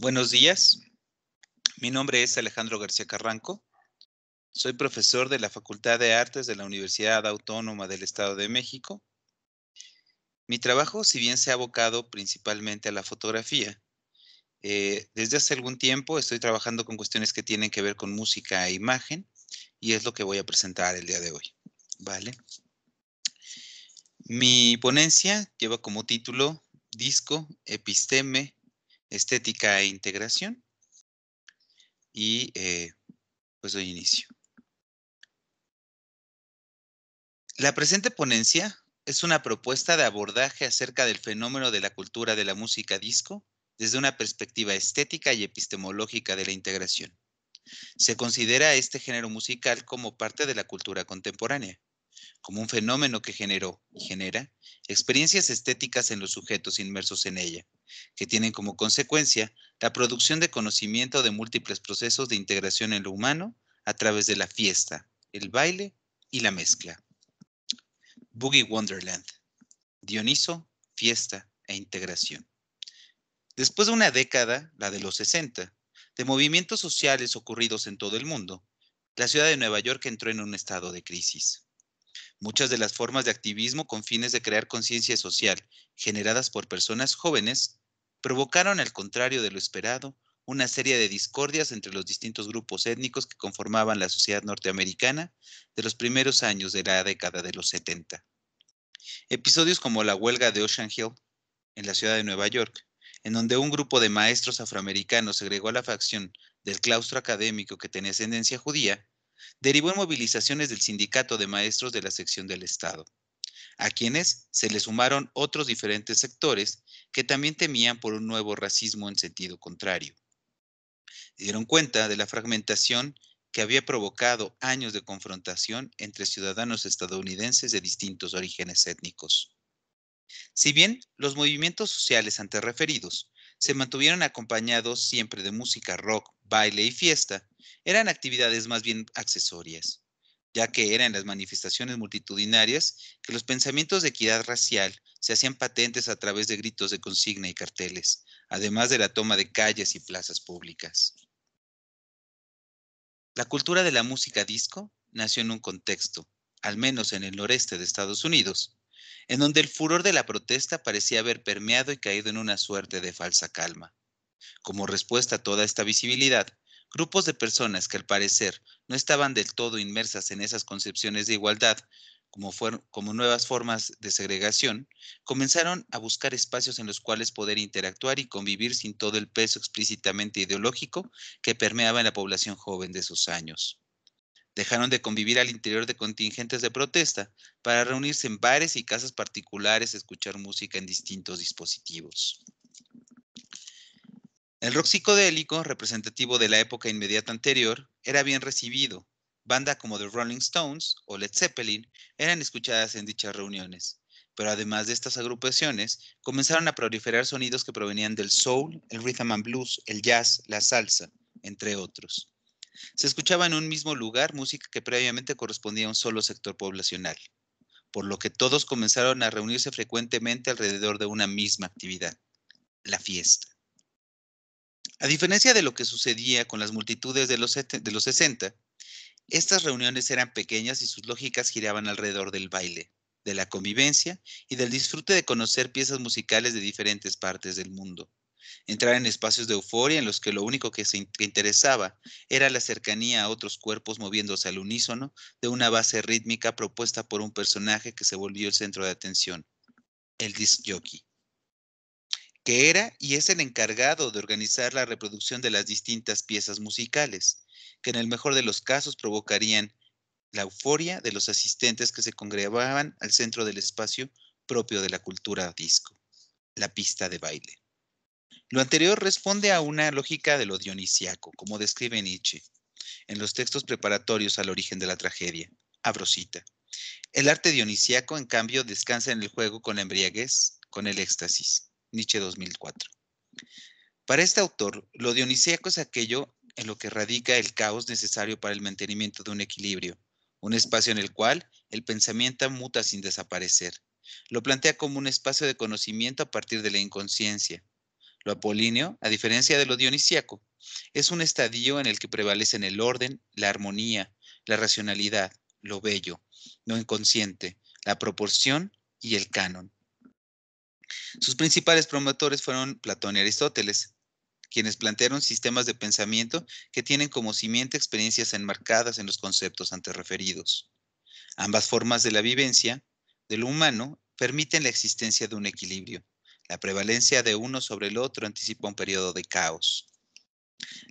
Buenos días. Mi nombre es Alejandro García Carranco. Soy profesor de la Facultad de Artes de la Universidad Autónoma del Estado de México. Mi trabajo, si bien se ha abocado principalmente a la fotografía, eh, desde hace algún tiempo estoy trabajando con cuestiones que tienen que ver con música e imagen y es lo que voy a presentar el día de hoy. ¿Vale? Mi ponencia lleva como título Disco, Episteme, estética e integración. Y eh, pues doy inicio. La presente ponencia es una propuesta de abordaje acerca del fenómeno de la cultura de la música disco desde una perspectiva estética y epistemológica de la integración. Se considera este género musical como parte de la cultura contemporánea como un fenómeno que generó y genera experiencias estéticas en los sujetos inmersos en ella, que tienen como consecuencia la producción de conocimiento de múltiples procesos de integración en lo humano a través de la fiesta, el baile y la mezcla. Boogie Wonderland, Dioniso, fiesta e integración. Después de una década, la de los 60, de movimientos sociales ocurridos en todo el mundo, la ciudad de Nueva York entró en un estado de crisis. Muchas de las formas de activismo con fines de crear conciencia social, generadas por personas jóvenes, provocaron, al contrario de lo esperado, una serie de discordias entre los distintos grupos étnicos que conformaban la sociedad norteamericana de los primeros años de la década de los 70. Episodios como la huelga de Ocean Hill, en la ciudad de Nueva York, en donde un grupo de maestros afroamericanos segregó a la facción del claustro académico que tenía ascendencia judía, derivó en movilizaciones del Sindicato de Maestros de la Sección del Estado, a quienes se le sumaron otros diferentes sectores que también temían por un nuevo racismo en sentido contrario. dieron cuenta de la fragmentación que había provocado años de confrontación entre ciudadanos estadounidenses de distintos orígenes étnicos. Si bien los movimientos sociales antes referidos se mantuvieron acompañados siempre de música rock, baile y fiesta, eran actividades más bien accesorias, ya que eran las manifestaciones multitudinarias que los pensamientos de equidad racial se hacían patentes a través de gritos de consigna y carteles, además de la toma de calles y plazas públicas. La cultura de la música disco nació en un contexto, al menos en el noreste de Estados Unidos, en donde el furor de la protesta parecía haber permeado y caído en una suerte de falsa calma. Como respuesta a toda esta visibilidad, Grupos de personas que al parecer no estaban del todo inmersas en esas concepciones de igualdad, como, nuevas formas de segregación, comenzaron a buscar espacios en los cuales poder interactuar y convivir sin todo el peso explícitamente ideológico que permeaba en la población joven de sus años. Dejaron de convivir al interior de contingentes de protesta para reunirse en bares y casas particulares a escuchar música en distintos dispositivos. El rock psicodélico, representativo de la época inmediata anterior, era bien recibido. Banda como The Rolling Stones o Led Zeppelin eran escuchadas en dichas reuniones. Pero además de estas agrupaciones, comenzaron a proliferar sonidos que provenían del soul, el rhythm and blues, el jazz, la salsa, entre otros. Se escuchaba en un mismo lugar música que previamente correspondía a un solo sector poblacional, por lo que todos comenzaron a reunirse frecuentemente alrededor de una misma actividad, la fiesta. A diferencia de lo que sucedía con las multitudes de los, de los 60, estas reuniones eran pequeñas y sus lógicas giraban alrededor del baile, de la convivencia y del disfrute de conocer piezas musicales de diferentes partes del mundo. Entrar en espacios de euforia en los que lo único que se interesaba era la cercanía a otros cuerpos moviéndose al unísono de una base rítmica propuesta por un personaje que se volvió el centro de atención, el disc jockey que era y es el encargado de organizar la reproducción de las distintas piezas musicales, que en el mejor de los casos provocarían la euforia de los asistentes que se congregaban al centro del espacio propio de la cultura disco, la pista de baile. Lo anterior responde a una lógica de lo dionisiaco, como describe Nietzsche en los textos preparatorios al origen de la tragedia. Abrosita. El arte dionisiaco, en cambio, descansa en el juego con la embriaguez, con el éxtasis. Nietzsche 2004. Para este autor, lo dionisíaco es aquello en lo que radica el caos necesario para el mantenimiento de un equilibrio, un espacio en el cual el pensamiento muta sin desaparecer. Lo plantea como un espacio de conocimiento a partir de la inconsciencia. Lo apolíneo, a diferencia de lo dionisíaco, es un estadio en el que prevalecen el orden, la armonía, la racionalidad, lo bello, lo inconsciente, la proporción y el canon. Sus principales promotores fueron Platón y Aristóteles, quienes plantearon sistemas de pensamiento que tienen como simiente experiencias enmarcadas en los conceptos antes referidos. Ambas formas de la vivencia, del humano, permiten la existencia de un equilibrio. La prevalencia de uno sobre el otro anticipa un periodo de caos.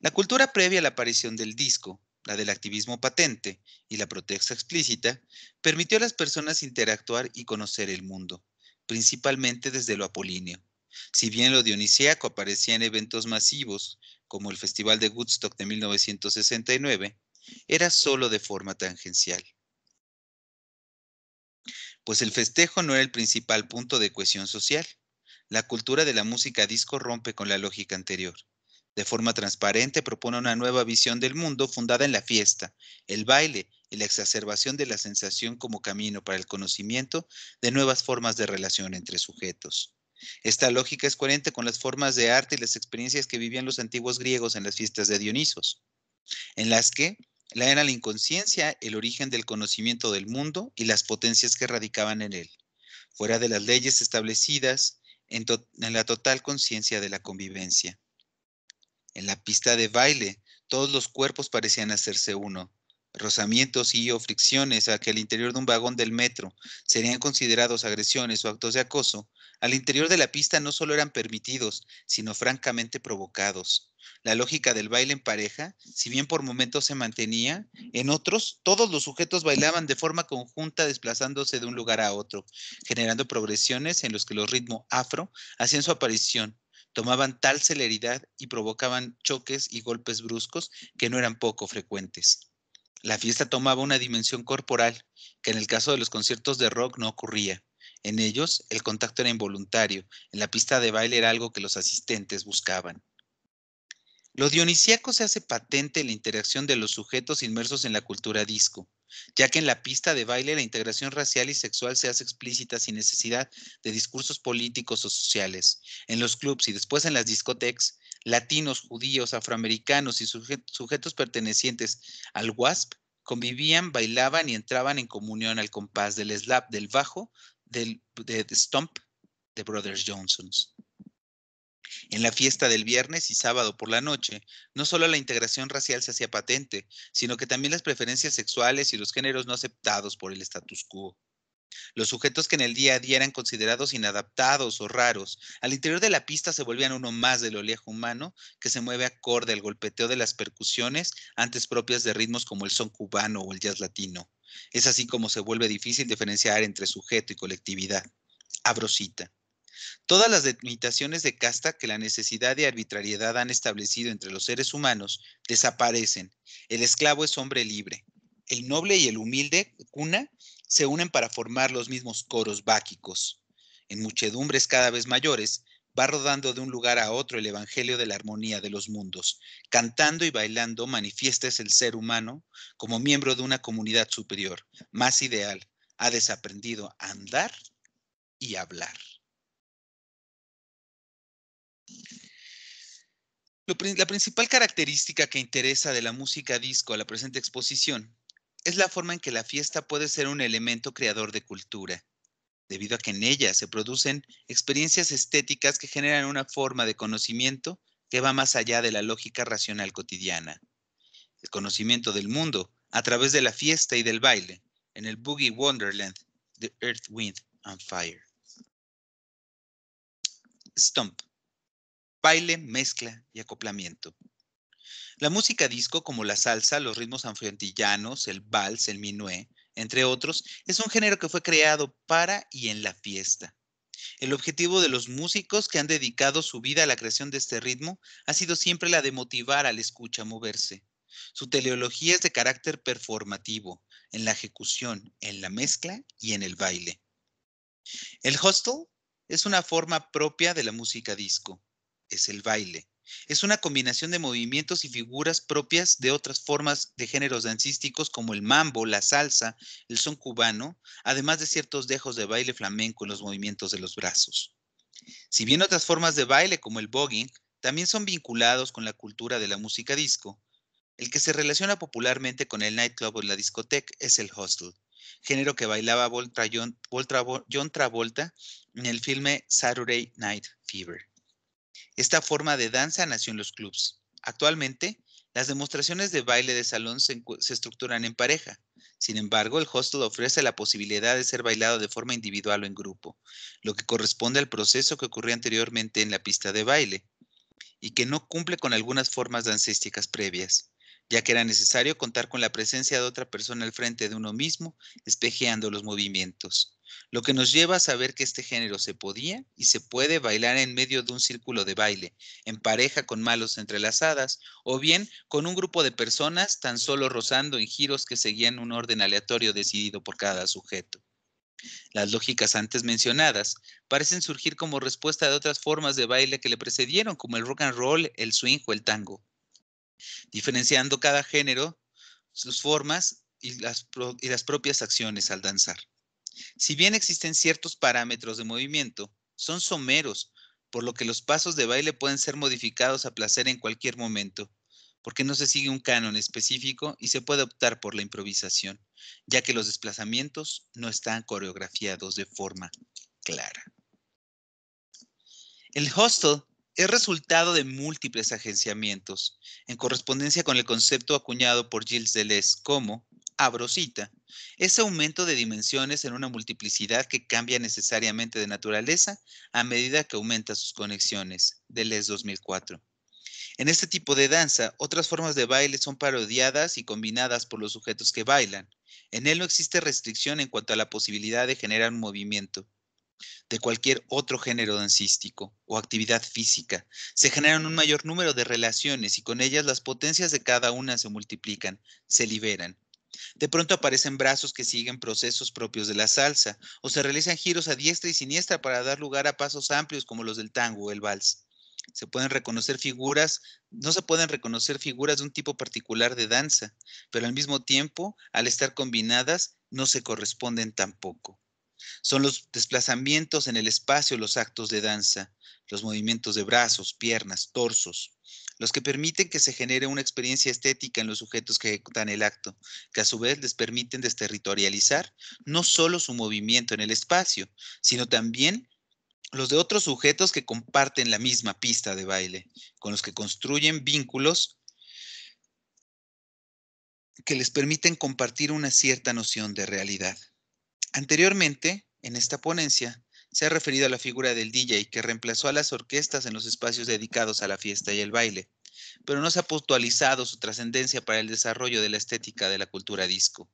La cultura previa a la aparición del disco, la del activismo patente y la protesta explícita, permitió a las personas interactuar y conocer el mundo principalmente desde lo apolíneo. Si bien lo dionisíaco aparecía en eventos masivos, como el Festival de Woodstock de 1969, era solo de forma tangencial. Pues el festejo no era el principal punto de cohesión social. La cultura de la música disco rompe con la lógica anterior. De forma transparente propone una nueva visión del mundo fundada en la fiesta, el baile y la exacerbación de la sensación como camino para el conocimiento de nuevas formas de relación entre sujetos. Esta lógica es coherente con las formas de arte y las experiencias que vivían los antiguos griegos en las fiestas de Dionisos, en las que la era la inconsciencia el origen del conocimiento del mundo y las potencias que radicaban en él, fuera de las leyes establecidas en, en la total conciencia de la convivencia en la pista de baile, todos los cuerpos parecían hacerse uno. Rozamientos y o fricciones que al interior de un vagón del metro serían considerados agresiones o actos de acoso. Al interior de la pista no solo eran permitidos, sino francamente provocados. La lógica del baile en pareja, si bien por momentos se mantenía, en otros todos los sujetos bailaban de forma conjunta desplazándose de un lugar a otro, generando progresiones en los que los ritmos afro hacían su aparición, tomaban tal celeridad y provocaban choques y golpes bruscos que no eran poco frecuentes. La fiesta tomaba una dimensión corporal que en el caso de los conciertos de rock no ocurría. En ellos, el contacto era involuntario, en la pista de baile era algo que los asistentes buscaban. Lo dionisíaco se hace patente en la interacción de los sujetos inmersos en la cultura disco, ya que en la pista de baile la integración racial y sexual se hace explícita sin necesidad de discursos políticos o sociales. En los clubs y después en las discotecas, latinos, judíos, afroamericanos y sujetos pertenecientes al WASP convivían, bailaban y entraban en comunión al compás del slap del bajo del de, de stomp de Brothers Johnsons. En la fiesta del viernes y sábado por la noche, no solo la integración racial se hacía patente, sino que también las preferencias sexuales y los géneros no aceptados por el status quo. Los sujetos que en el día a día eran considerados inadaptados o raros, al interior de la pista se volvían uno más del oleaje humano que se mueve acorde al golpeteo de las percusiones antes propias de ritmos como el son cubano o el jazz latino. Es así como se vuelve difícil diferenciar entre sujeto y colectividad. Abrosita. Todas las limitaciones de casta que la necesidad y arbitrariedad han establecido entre los seres humanos desaparecen. El esclavo es hombre libre. El noble y el humilde cuna se unen para formar los mismos coros báquicos. En muchedumbres cada vez mayores, va rodando de un lugar a otro el Evangelio de la armonía de los mundos. Cantando y bailando manifiestas el ser humano como miembro de una comunidad superior, más ideal. Ha desaprendido a andar y hablar. La principal característica que interesa de la música disco a la presente exposición es la forma en que la fiesta puede ser un elemento creador de cultura, debido a que en ella se producen experiencias estéticas que generan una forma de conocimiento que va más allá de la lógica racional cotidiana. El conocimiento del mundo a través de la fiesta y del baile, en el Boogie Wonderland The Earth, Wind and Fire. Stomp baile, mezcla y acoplamiento. La música disco, como la salsa, los ritmos anfriontillanos, el vals, el minué, entre otros, es un género que fue creado para y en la fiesta. El objetivo de los músicos que han dedicado su vida a la creación de este ritmo ha sido siempre la de motivar al escucha a moverse. Su teleología es de carácter performativo, en la ejecución, en la mezcla y en el baile. El hostel es una forma propia de la música disco es el baile. Es una combinación de movimientos y figuras propias de otras formas de géneros dancísticos como el mambo, la salsa, el son cubano, además de ciertos dejos de baile flamenco en los movimientos de los brazos. Si bien otras formas de baile como el voguing también son vinculados con la cultura de la música disco, el que se relaciona popularmente con el nightclub o la discoteca es el hostel, género que bailaba John Travolta en el filme Saturday Night Fever. Esta forma de danza nació en los clubs. Actualmente, las demostraciones de baile de salón se, estructuran en pareja. Sin embargo, el hostel ofrece la posibilidad de ser bailado de forma individual o en grupo, lo que corresponde al proceso que ocurría anteriormente en la pista de baile y que no cumple con algunas formas dancísticas previas, ya que era necesario contar con la presencia de otra persona al frente de uno mismo, espejeando los movimientos lo que nos lleva a saber que este género se podía y se puede bailar en medio de un círculo de baile, en pareja con malos entrelazadas, o bien con un grupo de personas tan solo rozando en giros que seguían un orden aleatorio decidido por cada sujeto. Las lógicas antes mencionadas parecen surgir como respuesta de otras formas de baile que le precedieron, como el rock and roll, el swing o el tango. Diferenciando cada género, sus formas y las, y las propias acciones al danzar. Si bien existen ciertos parámetros de movimiento, son someros, por lo que los pasos de baile pueden ser modificados a placer en cualquier momento, porque no se sigue un canon específico y se puede optar por la improvisación, ya que los desplazamientos no están coreografiados de forma clara. El hostel es resultado de múltiples agenciamientos, en correspondencia con el concepto acuñado por Gilles Deleuze como abrosita. Ese aumento de dimensiones en una multiplicidad que cambia necesariamente de naturaleza a medida que aumenta sus conexiones. Deleuze 2004. En este tipo de danza, otras formas de baile son parodiadas y combinadas por los sujetos que bailan. En él no existe restricción en cuanto a la posibilidad de generar un movimiento de cualquier otro género dancístico o actividad física. Se generan un mayor número de relaciones y con ellas las potencias de cada una se multiplican, se liberan. De pronto aparecen brazos que siguen procesos propios de la salsa, o se realizan giros a diestra y siniestra para dar lugar a pasos amplios como los del tango o el vals. Se pueden reconocer figuras, no se pueden reconocer figuras de un tipo particular de danza, pero al mismo tiempo, al estar combinadas, no se corresponden tampoco. Son los desplazamientos en el espacio los actos de danza, los movimientos de brazos, piernas, torsos los que permiten que se genere una experiencia estética en los sujetos que ejecutan el acto, que a su vez les permiten desterritorializar no solo su movimiento en el espacio, sino también los de otros sujetos que comparten la misma pista de baile, con los que construyen vínculos que les permiten compartir una cierta noción de realidad. Anteriormente, en esta ponencia, se ha referido a la figura del DJ que reemplazó a las orquestas en los espacios dedicados a la fiesta y el baile, pero no se ha puntualizado su trascendencia para el desarrollo de la estética de la cultura disco.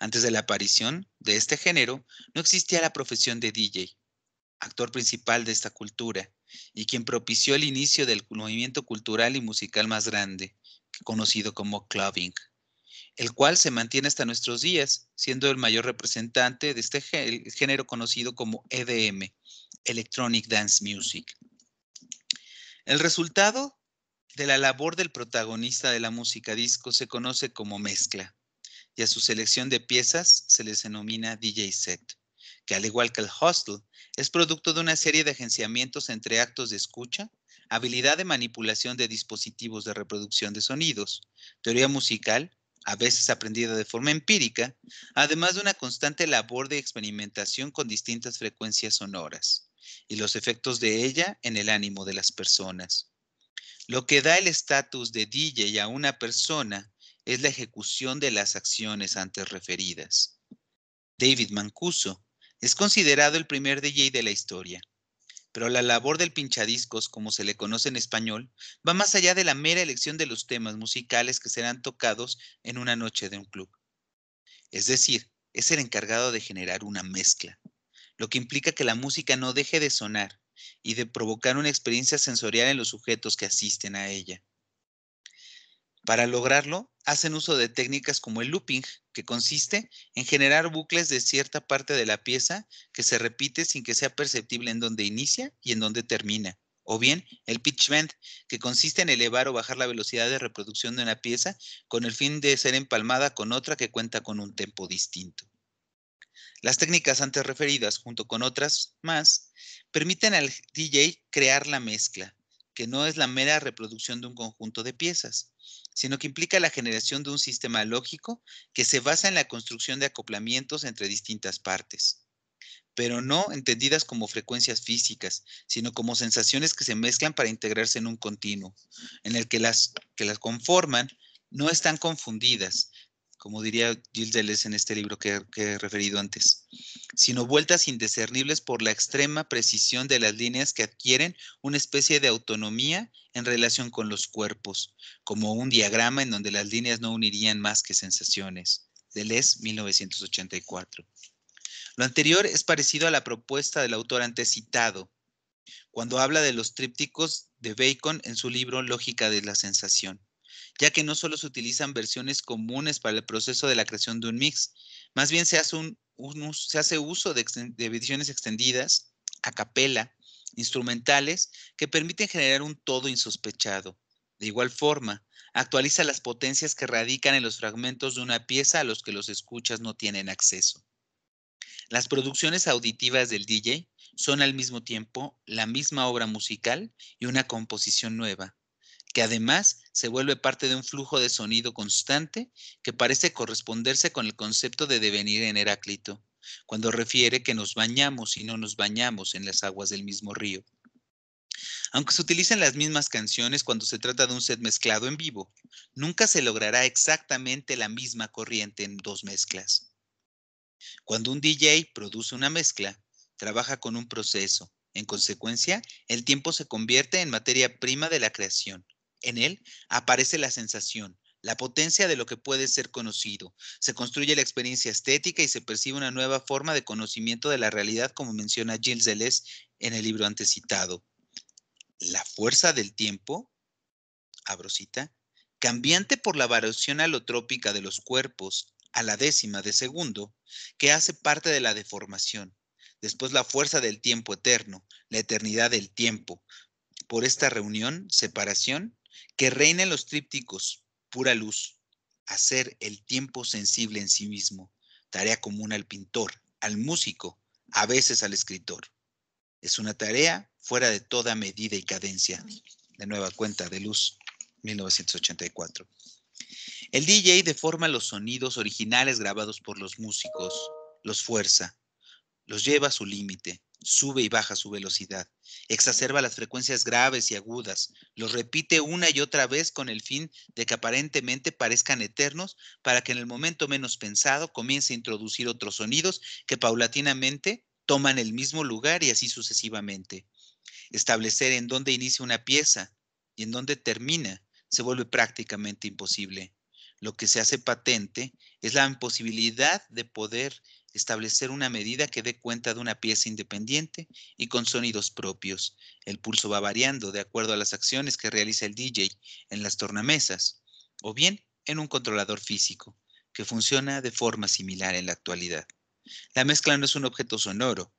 Antes de la aparición de este género, no existía la profesión de DJ, actor principal de esta cultura, y quien propició el inicio del movimiento cultural y musical más grande, conocido como clubbing el cual se mantiene hasta nuestros días, siendo el mayor representante de este género conocido como EDM, Electronic Dance Music. El resultado de la labor del protagonista de la música disco se conoce como mezcla, y a su selección de piezas se les denomina DJ set, que al igual que el hostel, es producto de una serie de agenciamientos entre actos de escucha, habilidad de manipulación de dispositivos de reproducción de sonidos, teoría musical a veces aprendida de forma empírica, además de una constante labor de experimentación con distintas frecuencias sonoras y los efectos de ella en el ánimo de las personas. Lo que da el estatus de DJ a una persona es la ejecución de las acciones antes referidas. David Mancuso es considerado el primer DJ de la historia, pero la labor del pinchadiscos, como se le conoce en español, va más allá de la mera elección de los temas musicales que serán tocados en una noche de un club. Es decir, es el encargado de generar una mezcla, lo que implica que la música no deje de sonar y de provocar una experiencia sensorial en los sujetos que asisten a ella. Para lograrlo, hacen uso de técnicas como el looping, que consiste en generar bucles de cierta parte de la pieza que se repite sin que sea perceptible en dónde inicia y en dónde termina. O bien el pitch bend, que consiste en elevar o bajar la velocidad de reproducción de una pieza con el fin de ser empalmada con otra que cuenta con un tempo distinto. Las técnicas antes referidas, junto con otras más, permiten al DJ crear la mezcla, que no es la mera reproducción de un conjunto de piezas, sino que implica la generación de un sistema lógico que se basa en la construcción de acoplamientos entre distintas partes, pero no entendidas como frecuencias físicas, sino como sensaciones que se mezclan para integrarse en un continuo, en el que las que las conforman no están confundidas, como diría Gilles Deleuze en este libro que, he referido antes, sino vueltas indiscernibles por la extrema precisión de las líneas que adquieren una especie de autonomía en relación con los cuerpos, como un diagrama en donde las líneas no unirían más que sensaciones. Deleuze, 1984. Lo anterior es parecido a la propuesta del autor citado cuando habla de los trípticos de Bacon en su libro Lógica de la Sensación ya que no solo se utilizan versiones comunes para el proceso de la creación de un mix, más bien se hace, un, se hace uso de, de ediciones extendidas, a capela, instrumentales, que permiten generar un todo insospechado. De igual forma, actualiza las potencias que radican en los fragmentos de una pieza a los que los escuchas no tienen acceso. Las producciones auditivas del DJ son al mismo tiempo la misma obra musical y una composición nueva, que además se vuelve parte de un flujo de sonido constante que parece corresponderse con el concepto de devenir en Heráclito, cuando refiere que nos bañamos y no nos bañamos en las aguas del mismo río. Aunque se utilicen las mismas canciones cuando se trata de un set mezclado en vivo, nunca se logrará exactamente la misma corriente en dos mezclas. Cuando un DJ produce una mezcla, trabaja con un proceso. En consecuencia, el tiempo se convierte en materia prima de la creación, en él aparece la sensación, la potencia de lo que puede ser conocido. Se construye la experiencia estética y se percibe una nueva forma de conocimiento de la realidad, como menciona Gilles Deleuze en el libro antecitado. La fuerza del tiempo, abrocita, cambiante por la variación alotrópica de los cuerpos a la décima de segundo, que hace parte de la deformación. Después la fuerza del tiempo eterno, la eternidad del tiempo. Por esta reunión, separación, que en los trípticos, pura luz, hacer el tiempo sensible en sí mismo, tarea común al pintor, al músico, a veces al escritor. Es una tarea fuera de toda medida y cadencia. De nueva cuenta de luz, 1984. El DJ deforma los sonidos originales grabados por los músicos, los fuerza, los lleva a su límite, sube y baja su velocidad, exacerba las frecuencias graves y agudas, los repite una y otra vez con el fin de que aparentemente parezcan eternos para que en el momento menos pensado comience a introducir otros sonidos que paulatinamente toman el mismo lugar y así sucesivamente. Establecer en dónde inicia una pieza y en dónde termina se vuelve prácticamente imposible. Lo que se hace patente es la imposibilidad de poder establecer una medida que dé cuenta de una pieza independiente y con sonidos propios. El pulso va variando de acuerdo a las acciones que realiza el DJ en las tornamesas o bien en un controlador físico, que funciona de forma similar en la actualidad. La mezcla no es un objeto sonoro,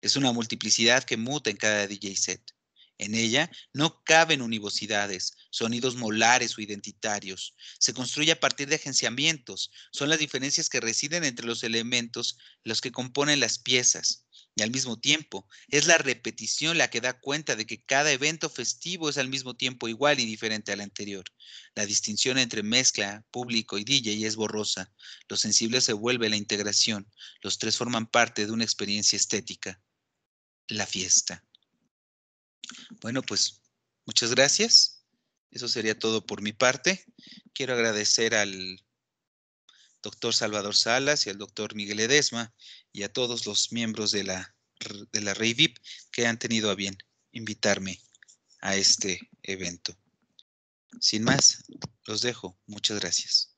es una multiplicidad que muta en cada DJ set. En ella no caben univocidades, sonidos molares o identitarios. Se construye a partir de agenciamientos. Son las diferencias que residen entre los elementos los que componen las piezas. Y al mismo tiempo, es la repetición la que da cuenta de que cada evento festivo es al mismo tiempo igual y diferente al anterior. La distinción entre mezcla, público y DJ es borrosa. Lo sensible se vuelve la integración. Los tres forman parte de una experiencia estética. La fiesta. Bueno, pues muchas gracias. Eso sería todo por mi parte. Quiero agradecer al doctor Salvador Salas y al doctor Miguel Edesma y a todos los miembros de la, de la que han tenido a bien invitarme a este evento. Sin más, los dejo. Muchas gracias.